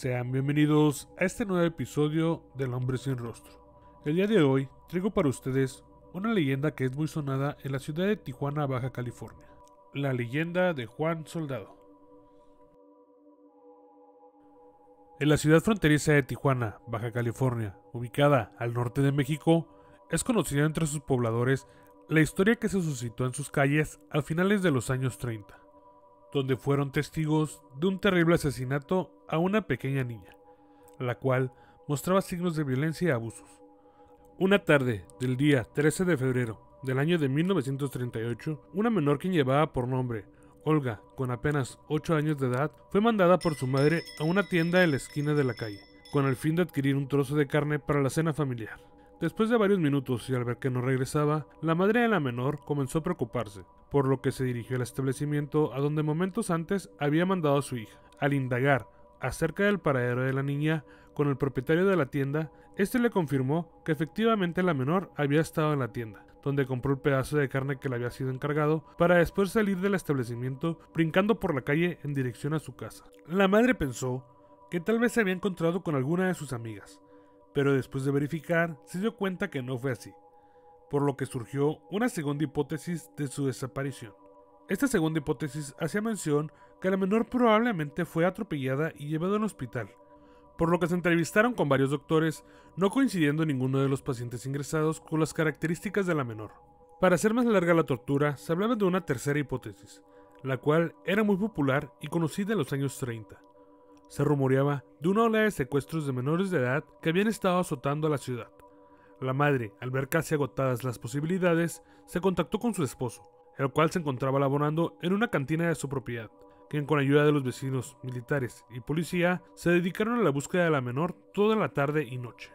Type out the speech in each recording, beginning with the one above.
Sean bienvenidos a este nuevo episodio del Hombre sin Rostro. El día de hoy traigo para ustedes una leyenda que es muy sonada en la ciudad de Tijuana, Baja California. La leyenda de Juan Soldado. En la ciudad fronteriza de Tijuana, Baja California, ubicada al norte de México, es conocida entre sus pobladores la historia que se suscitó en sus calles a finales de los años 30 donde fueron testigos de un terrible asesinato a una pequeña niña, la cual mostraba signos de violencia y abusos. Una tarde del día 13 de febrero del año de 1938, una menor que llevaba por nombre Olga, con apenas 8 años de edad, fue mandada por su madre a una tienda en la esquina de la calle, con el fin de adquirir un trozo de carne para la cena familiar. Después de varios minutos y al ver que no regresaba, la madre de la menor comenzó a preocuparse, por lo que se dirigió al establecimiento a donde momentos antes había mandado a su hija. Al indagar acerca del paradero de la niña con el propietario de la tienda, este le confirmó que efectivamente la menor había estado en la tienda, donde compró el pedazo de carne que le había sido encargado para después salir del establecimiento brincando por la calle en dirección a su casa. La madre pensó que tal vez se había encontrado con alguna de sus amigas, pero después de verificar se dio cuenta que no fue así, por lo que surgió una segunda hipótesis de su desaparición. Esta segunda hipótesis hacía mención que la menor probablemente fue atropellada y llevada al hospital, por lo que se entrevistaron con varios doctores, no coincidiendo ninguno de los pacientes ingresados con las características de la menor. Para hacer más larga la tortura, se hablaba de una tercera hipótesis, la cual era muy popular y conocida en los años 30, se rumoreaba de una ola de secuestros de menores de edad que habían estado azotando a la ciudad. La madre, al ver casi agotadas las posibilidades, se contactó con su esposo, el cual se encontraba laborando en una cantina de su propiedad, quien con ayuda de los vecinos, militares y policía se dedicaron a la búsqueda de la menor toda la tarde y noche.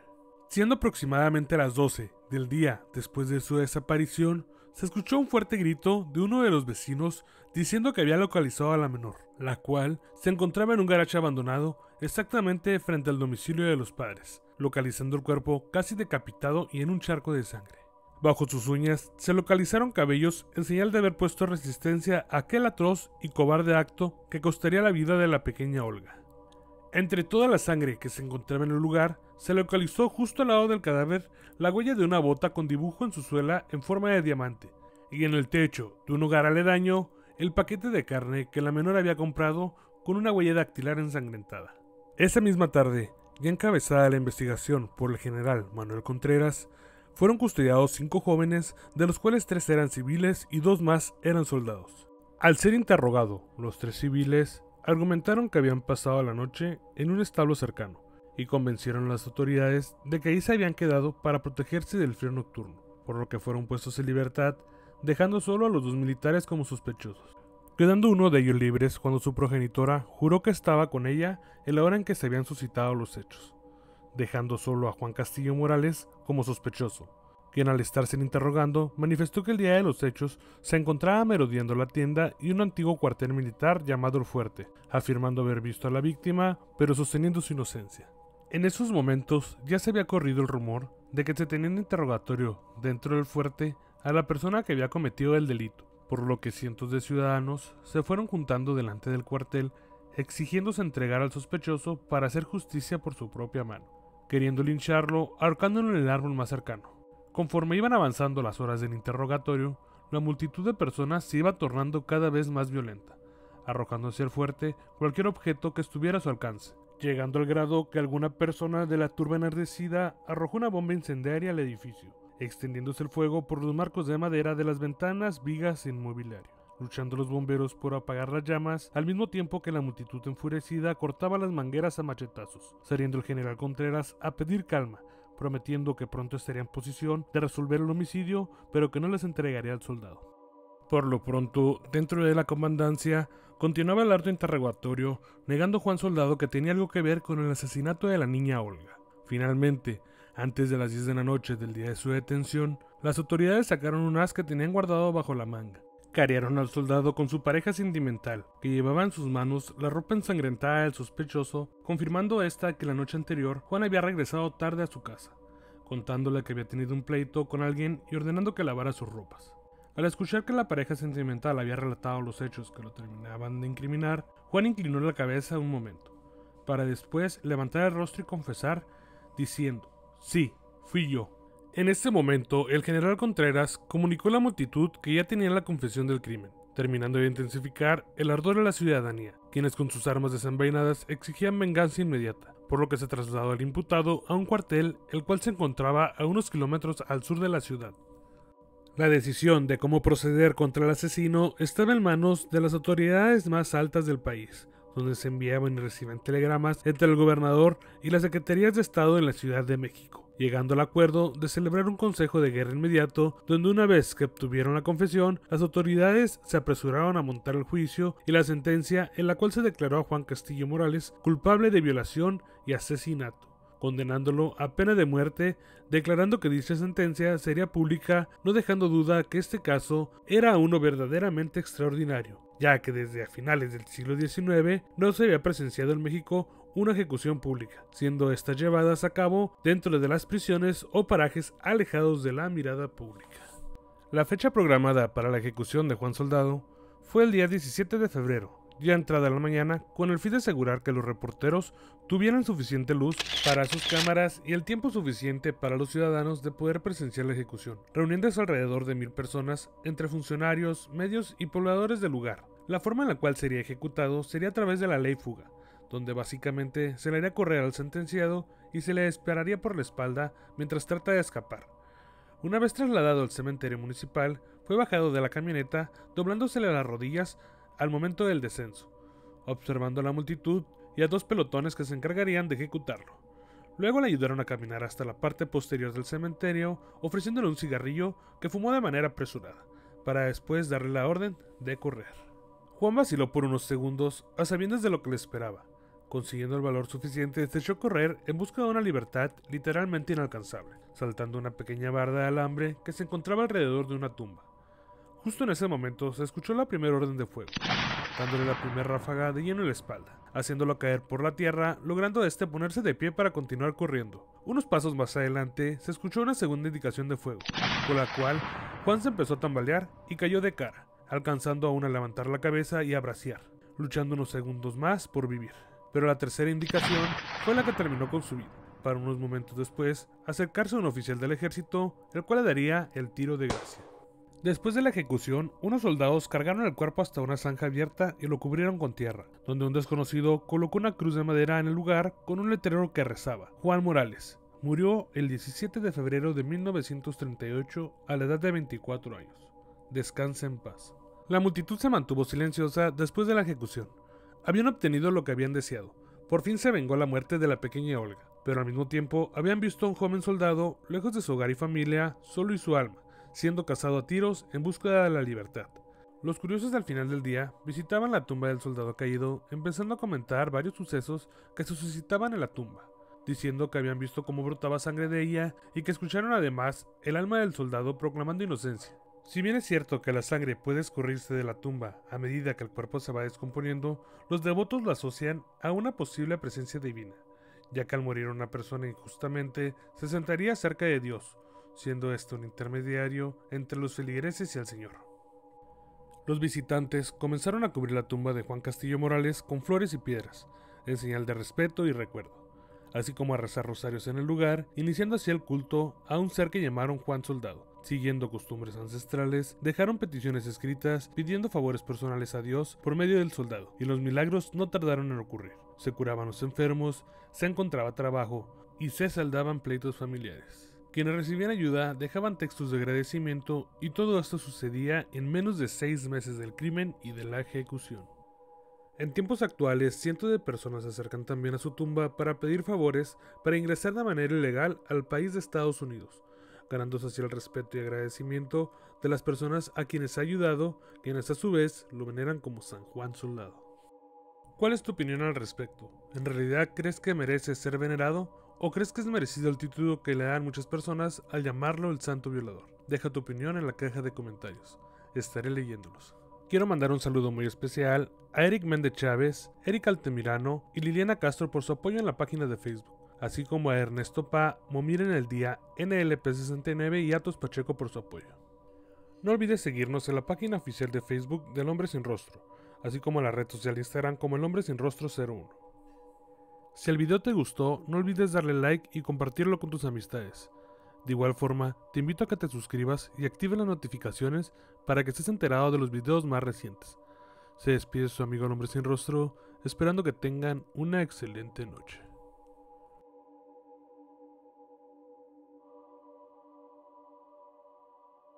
Siendo aproximadamente las 12 del día después de su desaparición, se escuchó un fuerte grito de uno de los vecinos diciendo que había localizado a la menor, la cual se encontraba en un garaje abandonado exactamente frente al domicilio de los padres, localizando el cuerpo casi decapitado y en un charco de sangre. Bajo sus uñas se localizaron cabellos en señal de haber puesto resistencia a aquel atroz y cobarde acto que costaría la vida de la pequeña Olga. Entre toda la sangre que se encontraba en el lugar, se localizó justo al lado del cadáver la huella de una bota con dibujo en su suela en forma de diamante, y en el techo de un hogar aledaño, el paquete de carne que la menor había comprado con una huella dactilar ensangrentada. Esa misma tarde, ya encabezada la investigación por el general Manuel Contreras, fueron custodiados cinco jóvenes, de los cuales tres eran civiles y dos más eran soldados. Al ser interrogado, los tres civiles Argumentaron que habían pasado la noche en un establo cercano y convencieron a las autoridades de que ahí se habían quedado para protegerse del frío nocturno, por lo que fueron puestos en libertad, dejando solo a los dos militares como sospechosos, quedando uno de ellos libres cuando su progenitora juró que estaba con ella en la hora en que se habían suscitado los hechos, dejando solo a Juan Castillo Morales como sospechoso quien al estarse interrogando manifestó que el día de los hechos se encontraba merodeando la tienda y un antiguo cuartel militar llamado El Fuerte, afirmando haber visto a la víctima, pero sosteniendo su inocencia. En esos momentos ya se había corrido el rumor de que se tenía en interrogatorio dentro del fuerte a la persona que había cometido el delito, por lo que cientos de ciudadanos se fueron juntando delante del cuartel exigiéndose entregar al sospechoso para hacer justicia por su propia mano, queriendo lincharlo ahorcándolo en el árbol más cercano. Conforme iban avanzando las horas del interrogatorio, la multitud de personas se iba tornando cada vez más violenta, arrojando hacia el fuerte cualquier objeto que estuviera a su alcance, llegando al grado que alguna persona de la turba enardecida arrojó una bomba incendiaria al edificio, extendiéndose el fuego por los marcos de madera de las ventanas, vigas e inmobiliario luchando los bomberos por apagar las llamas, al mismo tiempo que la multitud enfurecida cortaba las mangueras a machetazos, saliendo el general Contreras a pedir calma, prometiendo que pronto estaría en posición de resolver el homicidio, pero que no les entregaría al soldado. Por lo pronto, dentro de la comandancia, continuaba el harto interrogatorio, negando Juan Soldado que tenía algo que ver con el asesinato de la niña Olga. Finalmente, antes de las 10 de la noche del día de su detención, las autoridades sacaron un as que tenían guardado bajo la manga. Carearon al soldado con su pareja sentimental, que llevaba en sus manos la ropa ensangrentada del sospechoso, confirmando esta que la noche anterior Juan había regresado tarde a su casa, contándole que había tenido un pleito con alguien y ordenando que lavara sus ropas. Al escuchar que la pareja sentimental había relatado los hechos que lo terminaban de incriminar, Juan inclinó la cabeza un momento, para después levantar el rostro y confesar, diciendo, sí, fui yo. En este momento, el general Contreras comunicó a la multitud que ya tenía la confesión del crimen, terminando de intensificar el ardor de la ciudadanía, quienes con sus armas desenvainadas exigían venganza inmediata, por lo que se trasladó al imputado a un cuartel el cual se encontraba a unos kilómetros al sur de la ciudad. La decisión de cómo proceder contra el asesino estaba en manos de las autoridades más altas del país, donde se enviaban y recibían telegramas entre el gobernador y las secretarías de Estado de la Ciudad de México llegando al acuerdo de celebrar un consejo de guerra inmediato, donde una vez que obtuvieron la confesión, las autoridades se apresuraron a montar el juicio y la sentencia en la cual se declaró a Juan Castillo Morales culpable de violación y asesinato condenándolo a pena de muerte, declarando que dicha sentencia sería pública, no dejando duda que este caso era uno verdaderamente extraordinario, ya que desde a finales del siglo XIX no se había presenciado en México una ejecución pública, siendo estas llevadas a cabo dentro de las prisiones o parajes alejados de la mirada pública. La fecha programada para la ejecución de Juan Soldado fue el día 17 de febrero, ya entrada la mañana, con el fin de asegurar que los reporteros tuvieran suficiente luz para sus cámaras y el tiempo suficiente para los ciudadanos de poder presenciar la ejecución, reuniéndose alrededor de mil personas entre funcionarios, medios y pobladores del lugar. La forma en la cual sería ejecutado sería a través de la ley fuga, donde básicamente se le haría correr al sentenciado y se le esperaría por la espalda mientras trata de escapar. Una vez trasladado al cementerio municipal, fue bajado de la camioneta doblándosele las rodillas al momento del descenso, observando a la multitud y a dos pelotones que se encargarían de ejecutarlo. Luego le ayudaron a caminar hasta la parte posterior del cementerio, ofreciéndole un cigarrillo que fumó de manera apresurada, para después darle la orden de correr. Juan vaciló por unos segundos, a sabiendas de lo que le esperaba, consiguiendo el valor suficiente, se echó a correr en busca de una libertad literalmente inalcanzable, saltando una pequeña barda de alambre que se encontraba alrededor de una tumba. Justo en ese momento se escuchó la primera orden de fuego, dándole la primera ráfaga de lleno en la espalda, haciéndolo caer por la tierra, logrando este ponerse de pie para continuar corriendo. Unos pasos más adelante se escuchó una segunda indicación de fuego, con la cual Juan se empezó a tambalear y cayó de cara, alcanzando aún a levantar la cabeza y a luchando unos segundos más por vivir pero la tercera indicación fue la que terminó con su vida, para unos momentos después acercarse a un oficial del ejército, el cual le daría el tiro de gracia. Después de la ejecución, unos soldados cargaron el cuerpo hasta una zanja abierta y lo cubrieron con tierra, donde un desconocido colocó una cruz de madera en el lugar con un letrero que rezaba, Juan Morales. Murió el 17 de febrero de 1938 a la edad de 24 años. Descansa en paz. La multitud se mantuvo silenciosa después de la ejecución, habían obtenido lo que habían deseado. Por fin se vengó la muerte de la pequeña Olga, pero al mismo tiempo habían visto a un joven soldado, lejos de su hogar y familia, solo y su alma, siendo cazado a tiros en búsqueda de la libertad. Los curiosos al final del día visitaban la tumba del soldado caído, empezando a comentar varios sucesos que se suscitaban en la tumba, diciendo que habían visto cómo brotaba sangre de ella y que escucharon además el alma del soldado proclamando inocencia, si bien es cierto que la sangre puede escurrirse de la tumba a medida que el cuerpo se va descomponiendo, los devotos lo asocian a una posible presencia divina, ya que al morir una persona injustamente se sentaría cerca de Dios, siendo este un intermediario entre los feligreses y el Señor. Los visitantes comenzaron a cubrir la tumba de Juan Castillo Morales con flores y piedras, en señal de respeto y recuerdo, así como a rezar rosarios en el lugar, iniciando así el culto a un ser que llamaron Juan Soldado, siguiendo costumbres ancestrales, dejaron peticiones escritas pidiendo favores personales a Dios por medio del soldado, y los milagros no tardaron en ocurrir. Se curaban los enfermos, se encontraba trabajo y se saldaban pleitos familiares. Quienes recibían ayuda dejaban textos de agradecimiento y todo esto sucedía en menos de seis meses del crimen y de la ejecución. En tiempos actuales, cientos de personas se acercan también a su tumba para pedir favores para ingresar de manera ilegal al país de Estados Unidos, ganando así el respeto y agradecimiento de las personas a quienes ha ayudado, quienes a su vez lo veneran como San Juan Soldado. ¿Cuál es tu opinión al respecto? ¿En realidad crees que merece ser venerado o crees que es merecido el título que le dan muchas personas al llamarlo el Santo Violador? Deja tu opinión en la caja de comentarios. Estaré leyéndolos. Quiero mandar un saludo muy especial a Eric Méndez Chávez, Eric Altemirano y Liliana Castro por su apoyo en la página de Facebook así como a Ernesto Pa, Momir en el Día, NLP69 y Atos Pacheco por su apoyo. No olvides seguirnos en la página oficial de Facebook del Hombre Sin Rostro, así como en la red social Instagram como el Hombre Sin Rostro 01. Si el video te gustó, no olvides darle like y compartirlo con tus amistades. De igual forma, te invito a que te suscribas y actives las notificaciones para que estés enterado de los videos más recientes. Se despide su amigo el hombre sin rostro, esperando que tengan una excelente noche.